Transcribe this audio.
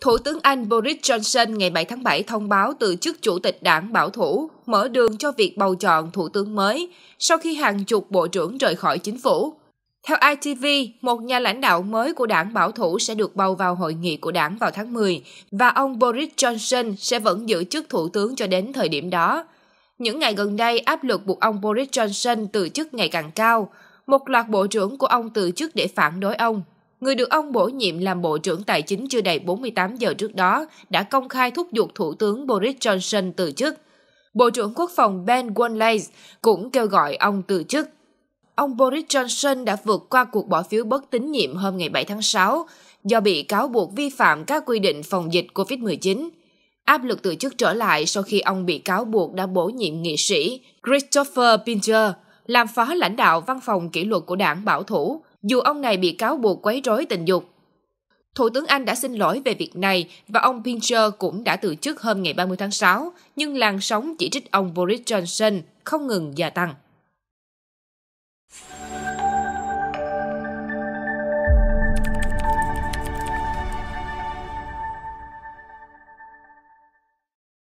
Thủ tướng Anh Boris Johnson ngày 7 tháng 7 thông báo từ chức Chủ tịch đảng Bảo thủ, mở đường cho việc bầu chọn Thủ tướng mới sau khi hàng chục bộ trưởng rời khỏi chính phủ. Theo ITV, một nhà lãnh đạo mới của đảng Bảo thủ sẽ được bầu vào hội nghị của đảng vào tháng 10 và ông Boris Johnson sẽ vẫn giữ chức Thủ tướng cho đến thời điểm đó. Những ngày gần đây, áp lực buộc ông Boris Johnson từ chức ngày càng cao. Một loạt bộ trưởng của ông từ chức để phản đối ông người được ông bổ nhiệm làm Bộ trưởng Tài chính chưa đầy 48 giờ trước đó đã công khai thúc giục Thủ tướng Boris Johnson từ chức. Bộ trưởng Quốc phòng Ben Wallace cũng kêu gọi ông từ chức. Ông Boris Johnson đã vượt qua cuộc bỏ phiếu bất tín nhiệm hôm ngày 7 tháng 6 do bị cáo buộc vi phạm các quy định phòng dịch COVID-19. Áp lực từ chức trở lại sau khi ông bị cáo buộc đã bổ nhiệm nghị sĩ Christopher Pincher làm phó lãnh đạo văn phòng kỷ luật của đảng bảo thủ dù ông này bị cáo buộc quấy rối tình dục. Thủ tướng Anh đã xin lỗi về việc này và ông Pincher cũng đã từ chức hôm ngày 30 tháng 6, nhưng làn sóng chỉ trích ông Boris Johnson không ngừng gia tăng.